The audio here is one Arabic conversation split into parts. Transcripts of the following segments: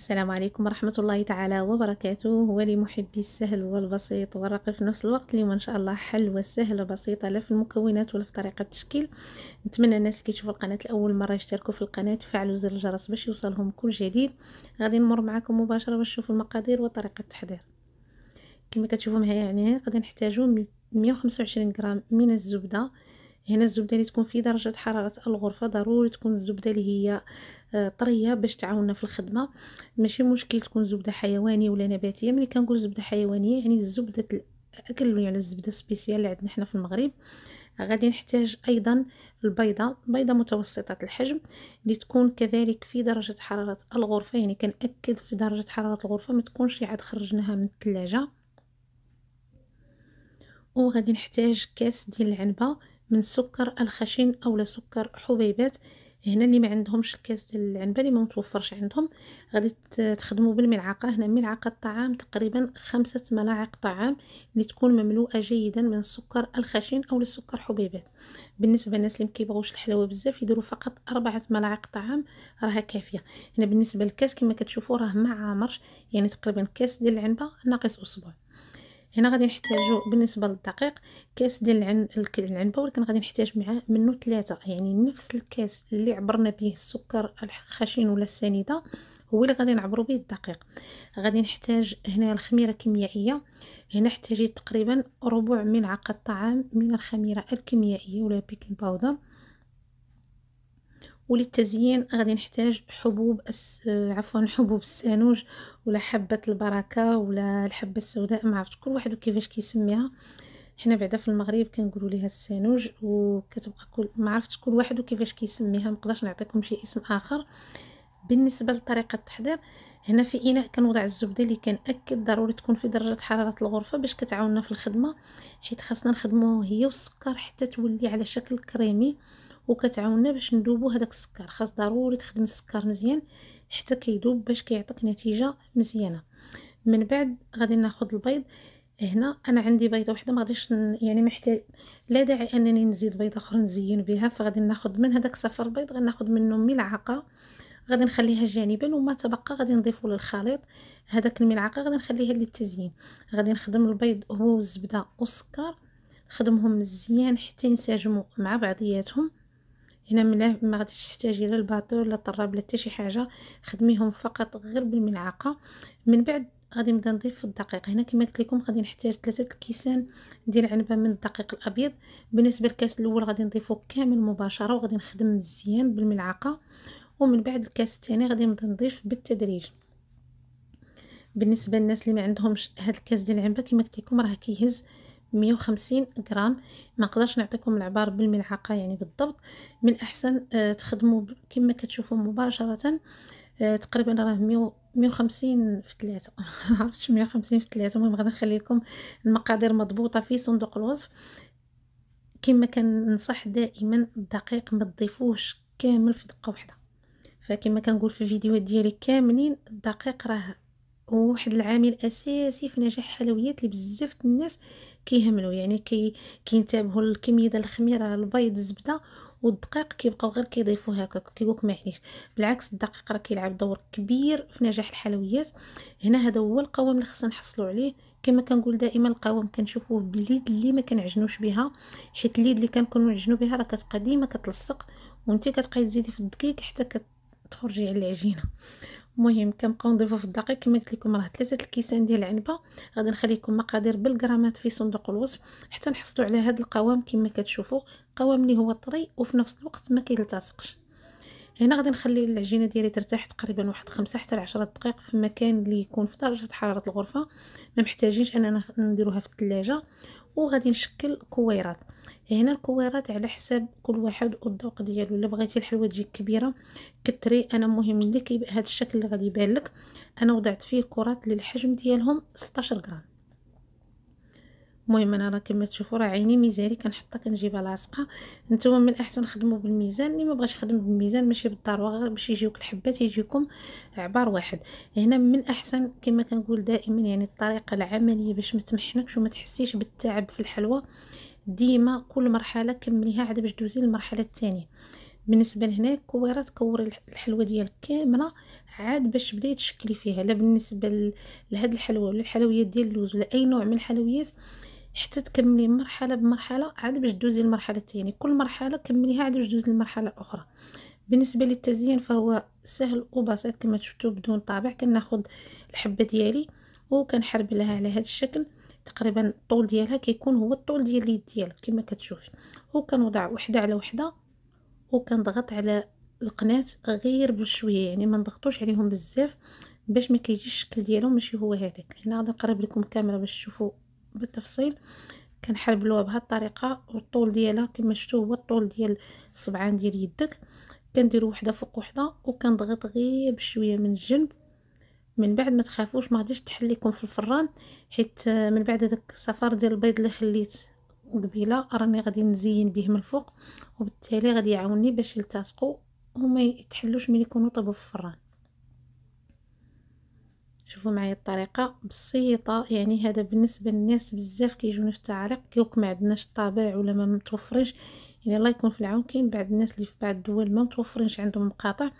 السلام عليكم ورحمة الله تعالى وبركاته هو لمحبي السهل والبسيط والرقيق في نفس الوقت اليوم إن شاء الله حلوة سهلة بسيطة لا في المكونات ولا في طريقة التشكيل نتمنى الناس اللي كيشوفوا القناة لأول مرة يشتركوا في القناة ويفعلوا زر الجرس باش يوصلهم كل جديد غادي نمر معكم مباشرة باش نشوفوا المقادير وطريقة التحضير كما كتشوفوا معايا يعني غادي نحتاجوا 125 غرام من الزبدة هنا الزبدة اللي تكون في درجة حرارة الغرفة ضروري تكون الزبدة اللي هي طريه باش تعاوننا في الخدمه ماشي مشكل تكون زبده حيوانيه ولا نباتيه ملي كنقول زبده حيوانيه يعني زبده الاكل يعني الزبده سبيسيال اللي عندنا حنا في المغرب غادي نحتاج ايضا البيضه بيضه متوسطه الحجم اللي تكون كذلك في درجه حراره الغرفه يعني كنأكد في درجه حراره الغرفه ما تكونش عاد خرجناها من الثلاجه وغادي نحتاج كاس ديال العنبه من سكر الخشن اولا سكر حبيبات هنا اللي ما عندهمش الكاس ديال العنبه اللي ما متوفرش عندهم غادي تخدموا بالملعقه هنا ملعقه طعام تقريبا خمسة ملاعق طعام اللي تكون مملوءه جيدا من السكر الخشن او السكر حبيبات بالنسبه للناس اللي ما كيبغوش الحلاوه بزاف يديروا فقط أربعة ملاعق طعام راها كافيه هنا بالنسبه للكاس كما كتشوفوا راه ما عامرش يعني تقريبا كاس ديال العنبه ناقص اصبع هنا غادي نحتاجو بالنسبه للدقيق كاس ديال العن... العنبه ولكن غادي نحتاج معاه منه ثلاثة يعني نفس الكاس اللي عبرنا به السكر الخشن ولا السنيده هو اللي غادي نعبرو به الدقيق غادي نحتاج هنا الخميره الكيميائيه هنا احتاجيت تقريبا ربع ملعقه طعام من الخميره الكيميائيه ولا بيكنج باودر وللتزيين غادي نحتاج حبوب عفوا حبوب السانوج ولا حبة البركة ولا الحبة السوداء ما عرفتش كل واحد كيفاش كيسميها حنا بعدا في المغرب كنقولوا ليها السانوج وكتبقى كل ما عرفتش كل واحد كيفاش كيسميها ما نقدرش نعطيكم شي اسم اخر بالنسبه لطريقه التحضير هنا في اناء كنوضع الزبده اللي كنأكد ضروري تكون في درجه حراره الغرفه باش كتعاوننا في الخدمه حيت خاصنا نخدمو هي والسكر حتى تولي على شكل كريمي وكتعاوننا باش ندوبو هذاك السكر خاص ضروري تخدم السكر مزيان حتى كيدوب باش كيعطيك نتيجه مزيانه من بعد غادي ناخذ البيض هنا انا عندي بيضه وحده ما غاديش يعني محتاج لا داعي انني نزيد بيضه اخرى نزين بها فغادي ناخذ من هذاك صفر البيض غناخذ منه ملعقه غادي نخليها جانبا وما تبقى غادي نضيفه للخليط هذاك الملعقه غادي نخليها للتزيين غادي نخدم البيض هو والزبده والسكر خدمهم مزيان حتى ينسجموا مع بعضياتهم هنا ملاه ما غاديش تحتاجي لا الباطو لا الطراب لا حتى شي حاجه خدميهم فقط غير بالملعقه من بعد غادي نبدا نضيف في الدقيق هنا كما قلت لكم غادي نحتاج ثلاثة الكيسان ديال العنبه من الدقيق الابيض بالنسبه للكاس الاول غادي نضيفه كامل مباشره وغادي نخدم مزيان بالملعقه ومن بعد الكاس الثاني غادي نبدا نضيف بالتدريج بالنسبه للناس اللي ما عندهمش هاد الكاس ديال العنبه كما قلت لكم راه كيهز كي مية وخمسين غرام ما نقدرش نعطيكم العبار بالملعقه يعني بالضبط من الاحسن آه، تخدموا كما كتشوفوا مباشره آه، تقريبا راه مية 150 في 3 عرفتش 150 في 3 المهم غادي نخلي لكم المقادير مضبوطه في صندوق الوصف كما كننصح دائما الدقيق ما كامل في دقه واحده فكما كنقول في الفيديوهات ديالي كاملين الدقيق راه وواحد العامل اساسي في نجاح الحلويات اللي بزاف الناس كيهملوا يعني كي كينتبهوا للكميه ديال الخميره البيض الزبده والدقيق كيبقاو غير كيضيفوا هكاك كيقولك معليش بالعكس الدقيق راه كيلعب دور كبير في نجاح الحلويات هنا هذا هو القوام اللي خصنا نحصلوا عليه كما كنقول دائما القوام كنشوفوه باليد اللي ما كنعجنوش بها حيت اليد اللي كنكونوا نعجنوا بها راه كتبقى ديما كتلصق وانت كتبقاي تزيدي في الدقيق حتى كتخرجي على العجينه مهم كنبقاو نضيفو في الدقيق كما قلت لكم راه ثلاثه الكيسان ديال العنبه غادي نخلي لكم مقادير بالغرامات في صندوق الوصف حتى نحصلوا على هذا القوام كما كتشوفوا قوام اللي هو طري وفي نفس الوقت ما كيلتصقش هنا غادي نخلي العجينه ديالي ترتاح تقريبا واحد خمسة حتى لعشرة دقائق في مكان اللي يكون في درجه حراره الغرفه ما محتاجينش اننا نديروها في الثلاجه وغادي نشكل كويرات هنا الكويرات على حساب كل واحد والذوق ديالو الا بغيتي الحلوه تجي كبيره كتري انا مهم اللي كيبقى هذا الشكل اللي غادي يبان لك انا وضعت فيه كرات للحجم ديالهم 16 غرام المهم انا راه كما تشوفوا راه عيني ميزاني كنحطها كنجيبها لاصقه نتوما من الاحسن خدموا بالميزان اللي ما بغاش يخدم بالميزان ماشي بالضروره غير باش يجيوك الحبات يجيكم عبار واحد هنا من الاحسن كما كنقول دائما يعني الطريقه العمليه باش ما تمحنكش وما تحسيش بالتعب في الحلوه ديما كل مرحله كمليها عاد باش دوزي للمرحله الثانيه بالنسبه لهنا كويره تكوري الحلوه ديالك كامله عاد باش بداي تشكلي فيها لا بالنسبه لهاد الحلوه ولا الحلويات ديال اللوز ولا اي نوع من الحلويات حتى تكملي مرحله بمرحله عاد باش دوزي للمرحله الثانيه كل مرحله كمليها عاد باش دوزي للمرحله الاخرى بالنسبه للتزيين فهو سهل وبسيط كما شفتوا بدون طابع كناخذ الحبه ديالي وكنحرب لها على هذا الشكل تقريبا الطول ديالها كيكون هو الطول ديال اليد ديالك كما كتشوفي وكنوضع وحده على وحده وكنضغط على القناه غير بشويه يعني ما نضغطوش عليهم بزاف باش ما كيجيش الشكل ديالهم ماشي هو هذاك هنا يعني غادي نقرب لكم الكاميرا باش تشوفوا بالتفصيل كنحربلوها بهذه الطريقه والطول ديالها كما شفتوا هو الطول ديال الصبعان ديال يدك كنديروا وحده فوق وحده وكنضغط غير بشويه من الجنب من بعد ما تخافوش ما غاديش تحل في الفران حيت آه، من بعد داك الصفار ديال البيض اللي خليت قبيله راني غادي نزين به من الفوق وبالتالي غادي يعاوني باش يلتصقوا وما يتحلوش ملي يكونوا طابوا في الفران شوفوا معايا الطريقه بسيطه يعني هذا بالنسبه للناس بزاف كيجوني في التعاليق كيوك ما عندناش الطابع ولا ما متوفرش يعني الله يكون في العون كاين بعض الناس اللي في بعض الدول ما متوفرينش عندهم مقاطع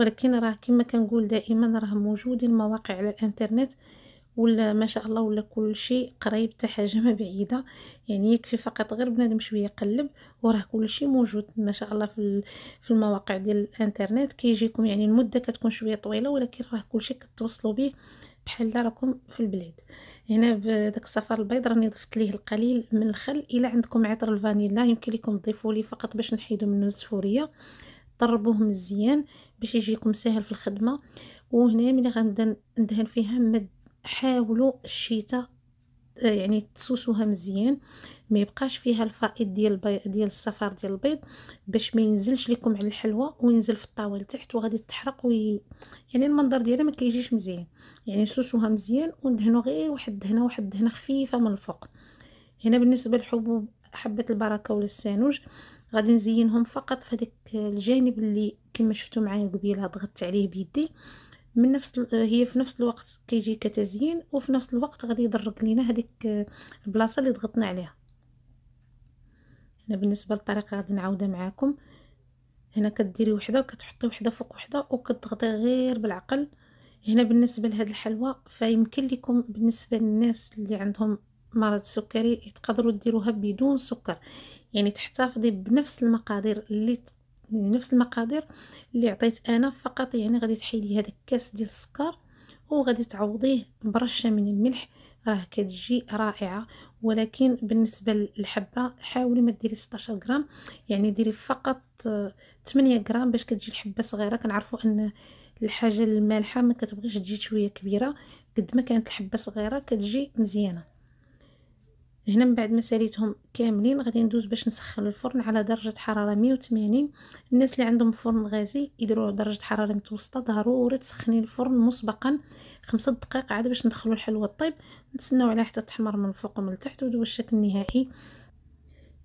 ولكن راه كما كنقول دائما راه موجودين مواقع على الانترنت ولا ما شاء الله ولا كل شيء قريب حتى حاجه ما بعيده يعني يكفي فقط غير بنادم شويه يقلب وراه كل شيء موجود ما شاء الله في في المواقع ديال الانترنت كيجيكم كي يعني المده كتكون شويه طويله ولكن راه كل شيء كتوصلوا به بحال راكم في البلاد هنا بداك السفر البيض راني ضفت ليه القليل من الخل الا عندكم عطر الفانيلا يمكن لكم تضيفوا لي فقط باش نحيدو منه الزفوريه طربوه مزيان باش يجيكم ساهل في الخدمه وهنا ملي غنبدا ندهن فيها مد حاولوا الشتاء آه، يعني تسوسوها مزيان ما يبقاش فيها الفائض ديال البيض ديال الصفار ديال البيض باش ما ينزلش لكم على الحلوى وينزل في الطاوله تحت وغادي تحرق وي... يعني المنظر ديالها ما كيجيش مزيان يعني سوسوها مزيان وندهنوا غير واحد الدهنه واحد الدهنه خفيفه من الفوق هنا بالنسبه للحبوب حبه البركه ولا السانوج غادي نزينهم فقط في هذاك الجانب اللي كما شفتوا معايا قبيله ضغطت عليه بيدي من نفس هي في نفس الوقت كيجي كتزيين وفي نفس الوقت غادي يضرك لينا هذيك آه، البلاصه اللي ضغطنا عليها هنا بالنسبه للطريقه غادي نعاودها معاكم هنا كديري وحده وكتحطي وحده فوق وحده وكتضغطي غير بالعقل هنا بالنسبه لهاد الحلوى فيمكن لكم بالنسبه للناس اللي عندهم مرض السكري تقدروا ديروها بدون سكر يعني تحتفظي بنفس المقادير اللي نفس المقادير اللي عطيت انا فقط يعني غادي تحيدي هذا الكاس ديال السكر وغادي تعوضيه برشه من الملح راه كتجي رائعه ولكن بالنسبه للحبه حاولي ما ديري 16 غرام يعني ديري فقط 8 آه، غرام باش كتجي الحبه صغيره كنعرفوا ان الحاجه المالحه ما كتبغيش تجي شويه كبيره قد ما كانت الحبه صغيره كتجي مزيانه هنا من بعد ما ساليتهم كاملين غادي ندوز باش نسخن الفرن على درجه حراره 180 الناس اللي عندهم فرن غازي يديروه درجه حراره متوسطه ضروري تسخني الفرن مسبقا خمسة دقائق عاد باش ندخلوا الحلوى الطيب نتسناو عليها حتى تحمر من الفوق ومن التحت ودو الشكل النهائي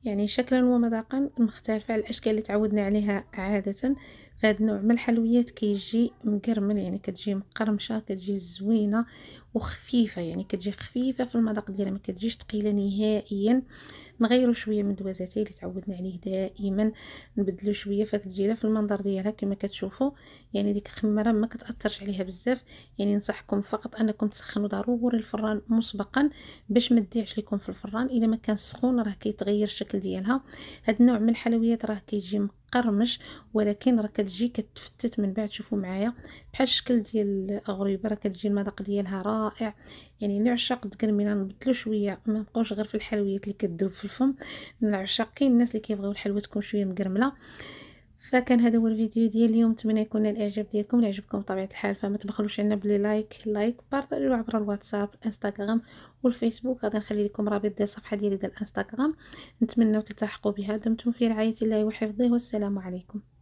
يعني شكلا ومذاقا مختلفه على الاشكال اللي تعودنا عليها عاده فهاد النوع من الحلويات كيجي مقرمل يعني كتجي مقرمشه كتجي زوينه وخفيفه يعني كتجي خفيفه في المذاق ديالها ما كتجيش ثقيله نهائيا نغيرو شويه من دوازاتي اللي تعودنا عليه دائما نبدلو شويه فكتجي لها في المنظر ديالها كما كتشوفوا يعني ديك الخمره ما كتاثرش عليها بزاف يعني نصحكم فقط انكم تسخنوا ضروري الفران مسبقا باش ما تضيعش لكم في الفران الا ما كان سخون راه كيتغير الشكل ديالها هاد النوع من الحلويات راه كيجي كتقرمش ولكن راه كتجي كتفتت من بعد شوفوا معايا بحال الشكل ديال الغريبه راه كتجي المذاق ديالها رائع يعني نعشق عشاق نبدلو شويه ما نبقاوش غير في الحلويات اللي كتذوب في الفم من عشاق كاين الناس اللي كيبغيو الحلوه تكون شويه مقرمله فكان هذا هو الفيديو ديال اليوم نتمنى يكون الاعجاب ديالكم لعجبكم بطبيعه الحال فما تبخلوش علينا بلي لايك لايك بارطاجيو عبر الواتساب انستغرام والفيسبوك غادي نخلي لكم رابط ديال الصفحه ديالي ديال الانستغرام نتمنى تلتحقوا بها دمتم في رعايه الله وحفظه والسلام عليكم